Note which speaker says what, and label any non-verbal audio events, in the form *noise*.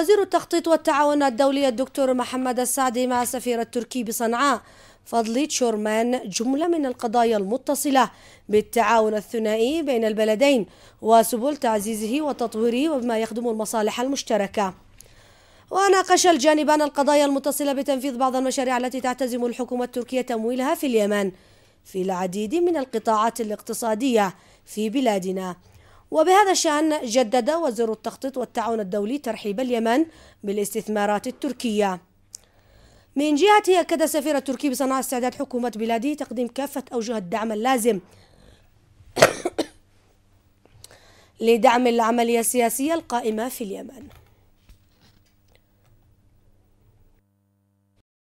Speaker 1: وزير التخطيط والتعاون الدولي الدكتور محمد السعدي مع السفير التركي بصنعاء فضلي تشورمان جملة من القضايا المتصلة بالتعاون الثنائي بين البلدين وسبل تعزيزه وتطويره وبما يخدم المصالح المشتركة وناقش الجانبان القضايا المتصلة بتنفيذ بعض المشاريع التي تعتزم الحكومة التركية تمويلها في اليمن في العديد من القطاعات الاقتصادية في بلادنا وبهذا الشأن جدد وزير التخطيط والتعاون الدولي ترحيب اليمن بالاستثمارات التركية من جهته أكد سفير التركي بصنع استعداد حكومة بلاده تقديم كافة أوجه الدعم اللازم *coughs* لدعم العملية السياسية القائمة في اليمن